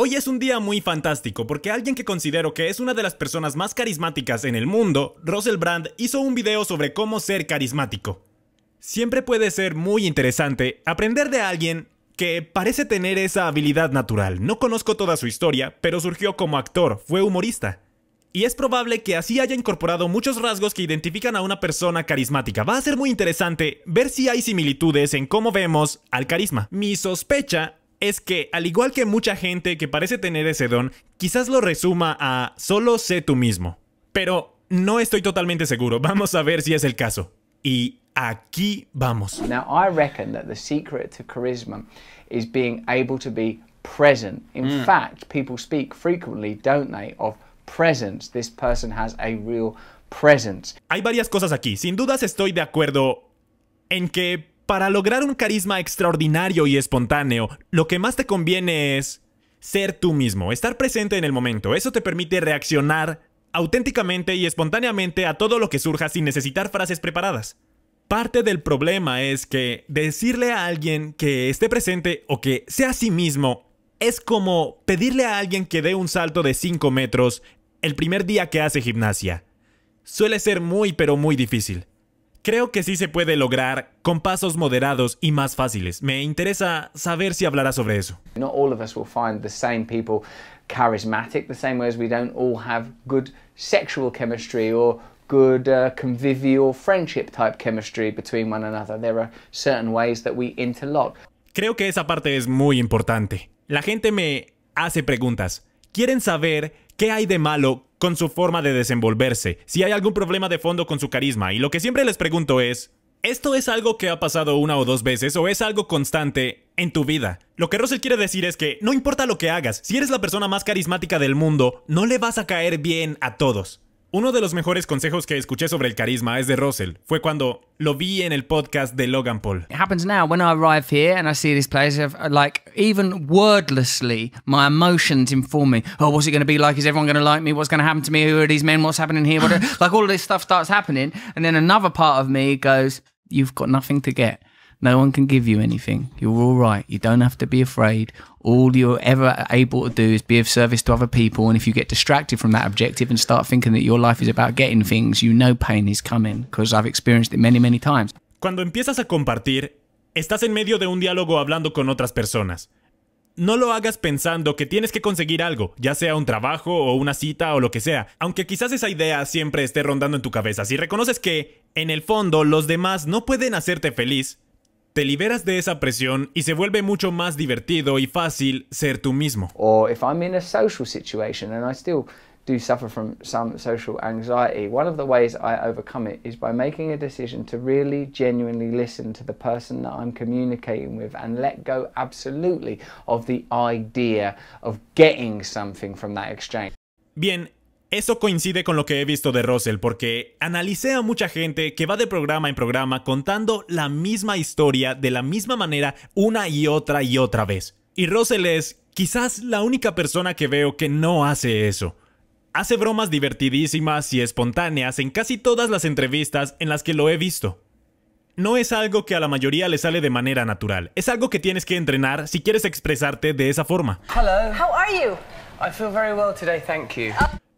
Hoy es un día muy fantástico porque alguien que considero que es una de las personas más carismáticas en el mundo, Russell Brand, hizo un video sobre cómo ser carismático. Siempre puede ser muy interesante aprender de alguien que parece tener esa habilidad natural. No conozco toda su historia, pero surgió como actor, fue humorista. Y es probable que así haya incorporado muchos rasgos que identifican a una persona carismática. Va a ser muy interesante ver si hay similitudes en cómo vemos al carisma. Mi sospecha es que, al igual que mucha gente que parece tener ese don, quizás lo resuma a solo sé tú mismo. Pero no estoy totalmente seguro, vamos a ver si es el caso. Y aquí vamos. Now I reckon that the secret to charisma is being able to be present. In mm. fact, people speak frequently, don't they, of presence. This person has a real presence. Hay varias cosas aquí. Sin dudas estoy de acuerdo en que para lograr un carisma extraordinario y espontáneo, lo que más te conviene es ser tú mismo, estar presente en el momento. Eso te permite reaccionar auténticamente y espontáneamente a todo lo que surja sin necesitar frases preparadas. Parte del problema es que decirle a alguien que esté presente o que sea sí mismo es como pedirle a alguien que dé un salto de 5 metros el primer día que hace gimnasia. Suele ser muy pero muy difícil. Creo que sí se puede lograr con pasos moderados y más fáciles. Me interesa saber si hablará sobre eso. Creo que esa parte es muy importante. La gente me hace preguntas. Quieren saber qué hay de malo con su forma de desenvolverse, si hay algún problema de fondo con su carisma, y lo que siempre les pregunto es, ¿esto es algo que ha pasado una o dos veces o es algo constante en tu vida? Lo que Russell quiere decir es que no importa lo que hagas, si eres la persona más carismática del mundo, no le vas a caer bien a todos. Uno de los mejores consejos que escuché sobre el carisma es de Russell. Fue cuando lo vi en el podcast de Logan Paul. It happens now when I arrive here and I see this place. Like even wordlessly, my emotions inform me. Oh, what's it going to be like? Is everyone going to like me? What's going to happen to me? Who are these men? What's happening here? What are... like all of this stuff starts happening, and then another part of me goes, "You've got nothing to get." No one can give you anything. You're all right. You don't have to be afraid. All you're ever able to do is be of service to other people. And if you get distracted from that objective and start thinking that your life is about getting things, you know pain is coming because I've experienced it many, many times. Cuando empiezas a compartir, estás en medio de un diálogo hablando con otras personas. No lo hagas pensando que tienes que conseguir algo, ya sea un trabajo o una cita o lo que sea, aunque quizás esa idea siempre esté rondando en tu cabeza. Si reconoces que, en el fondo, los demás no pueden hacerte feliz, te liberas de esa presión y se vuelve mucho más divertido y fácil ser tú mismo. Or if I'm in a social situation and I still do suffer from some social anxiety, one of the ways I overcome it is by making a decision to really genuinely listen to the person that I'm communicating with and let go absolutely of the idea of getting something from that exchange. Bien, eso coincide con lo que he visto de Russell porque analicé a mucha gente que va de programa en programa contando la misma historia de la misma manera una y otra y otra vez. Y Russell es quizás la única persona que veo que no hace eso. Hace bromas divertidísimas y espontáneas en casi todas las entrevistas en las que lo he visto. No es algo que a la mayoría le sale de manera natural. Es algo que tienes que entrenar si quieres expresarte de esa forma. Hello. How are you? I feel very well today, thank you. Oh,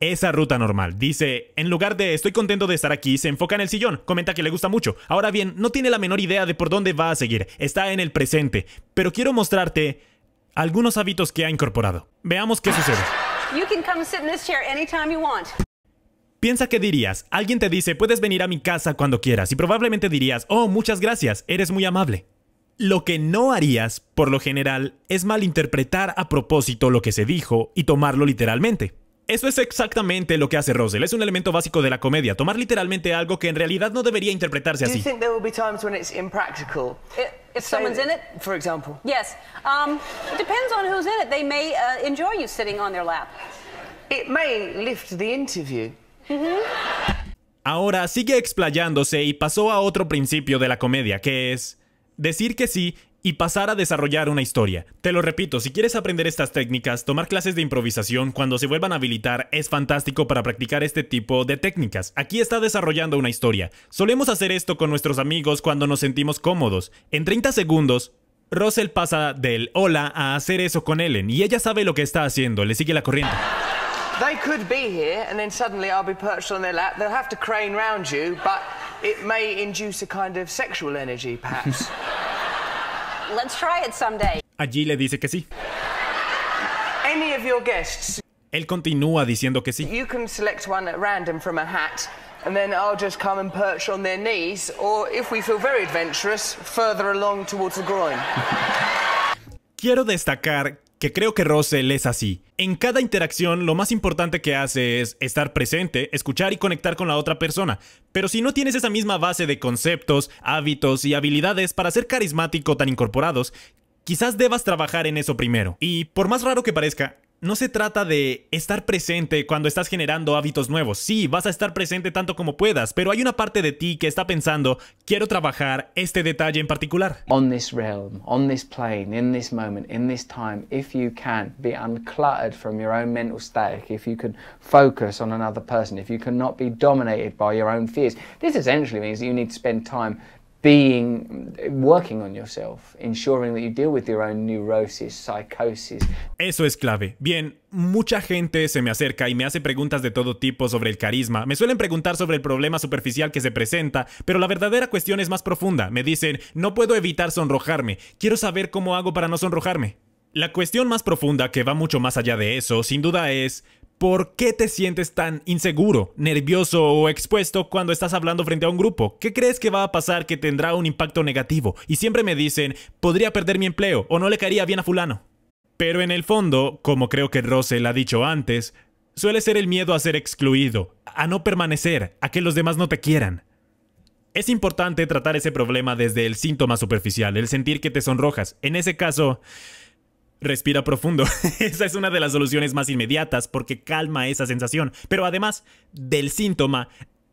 esa ruta normal. Dice, en lugar de estoy contento de estar aquí, se enfoca en el sillón, comenta que le gusta mucho. Ahora bien, no tiene la menor idea de por dónde va a seguir, está en el presente, pero quiero mostrarte algunos hábitos que ha incorporado. Veamos qué sucede. Piensa que dirías, alguien te dice, puedes venir a mi casa cuando quieras, y probablemente dirías, oh, muchas gracias, eres muy amable. Lo que no harías, por lo general, es malinterpretar a propósito lo que se dijo y tomarlo literalmente. Eso es exactamente lo que hace Rosel. Es un elemento básico de la comedia, tomar literalmente algo que en realidad no debería interpretarse así. Ahora sigue explayándose y pasó a otro principio de la comedia, que es decir que sí y pasar a desarrollar una historia. Te lo repito, si quieres aprender estas técnicas, tomar clases de improvisación cuando se vuelvan a habilitar es fantástico para practicar este tipo de técnicas. Aquí está desarrollando una historia. Solemos hacer esto con nuestros amigos cuando nos sentimos cómodos. En 30 segundos, Russell pasa del hola a hacer eso con Ellen y ella sabe lo que está haciendo, le sigue la corriente. They could be here and then suddenly I'll be perched on their lap. They'll have to crane round you, but it may induce a kind of sexual energy Let's try it someday. Allí le dice que sí. Any of your guests. Él continúa diciendo que sí. You can select one at random from a hat. And then I'll just come and perch on their knees, or if we feel very adventurous, further along towards the groin. Quiero destacar que creo que Russell es así. En cada interacción lo más importante que hace es estar presente, escuchar y conectar con la otra persona. Pero si no tienes esa misma base de conceptos, hábitos y habilidades para ser carismático tan incorporados, quizás debas trabajar en eso primero. Y por más raro que parezca, no se trata de estar presente cuando estás generando hábitos nuevos. Sí, vas a estar presente tanto como puedas, pero hay una parte de ti que está pensando, quiero trabajar este detalle en particular. On this realm, on this plane, in this moment, in this time, if you can be uncluttered from your own mental static, if you can focus on another person, if you cannot be dominated by your own fears. This essentially means that you need to spend time eso es clave. Bien, mucha gente se me acerca y me hace preguntas de todo tipo sobre el carisma. Me suelen preguntar sobre el problema superficial que se presenta, pero la verdadera cuestión es más profunda. Me dicen, no puedo evitar sonrojarme. Quiero saber cómo hago para no sonrojarme. La cuestión más profunda que va mucho más allá de eso, sin duda, es ¿Por qué te sientes tan inseguro, nervioso o expuesto cuando estás hablando frente a un grupo? ¿Qué crees que va a pasar que tendrá un impacto negativo? Y siempre me dicen, podría perder mi empleo o no le caería bien a fulano. Pero en el fondo, como creo que Rosel ha dicho antes, suele ser el miedo a ser excluido, a no permanecer, a que los demás no te quieran. Es importante tratar ese problema desde el síntoma superficial, el sentir que te sonrojas. En ese caso, Respira profundo. esa es una de las soluciones más inmediatas porque calma esa sensación. Pero además del síntoma,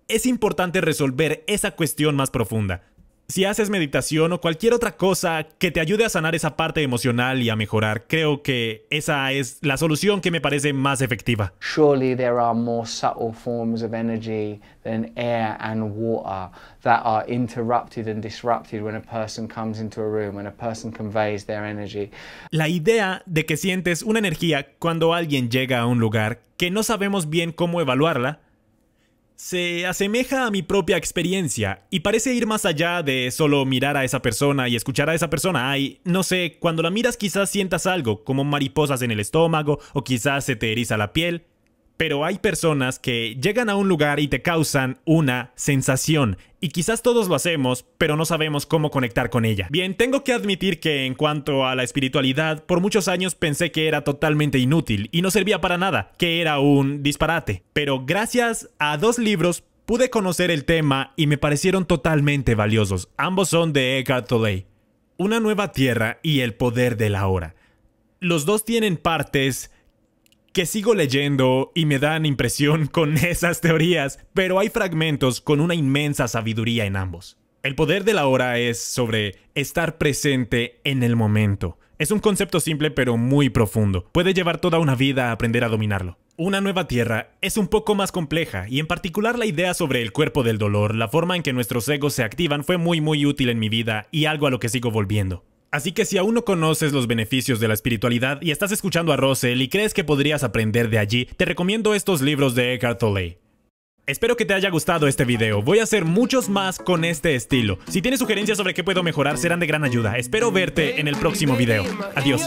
es importante resolver esa cuestión más profunda. Si haces meditación o cualquier otra cosa que te ayude a sanar esa parte emocional y a mejorar, creo que esa es la solución que me parece más efectiva. La idea de que sientes una energía cuando alguien llega a un lugar que no sabemos bien cómo evaluarla se asemeja a mi propia experiencia y parece ir más allá de solo mirar a esa persona y escuchar a esa persona. Ay, no sé, cuando la miras quizás sientas algo, como mariposas en el estómago o quizás se te eriza la piel pero hay personas que llegan a un lugar y te causan una sensación. Y quizás todos lo hacemos, pero no sabemos cómo conectar con ella. Bien, tengo que admitir que en cuanto a la espiritualidad, por muchos años pensé que era totalmente inútil y no servía para nada, que era un disparate. Pero gracias a dos libros pude conocer el tema y me parecieron totalmente valiosos. Ambos son de Eckhart Tolle. Una nueva tierra y el poder de la hora. Los dos tienen partes que sigo leyendo y me dan impresión con esas teorías, pero hay fragmentos con una inmensa sabiduría en ambos. El poder de la hora es sobre estar presente en el momento. Es un concepto simple pero muy profundo. Puede llevar toda una vida a aprender a dominarlo. Una nueva tierra es un poco más compleja y en particular la idea sobre el cuerpo del dolor, la forma en que nuestros egos se activan fue muy muy útil en mi vida y algo a lo que sigo volviendo. Así que si aún no conoces los beneficios de la espiritualidad y estás escuchando a Russell y crees que podrías aprender de allí, te recomiendo estos libros de Eckhart Tolle. Espero que te haya gustado este video, voy a hacer muchos más con este estilo. Si tienes sugerencias sobre qué puedo mejorar serán de gran ayuda, espero verte en el próximo video. Adiós.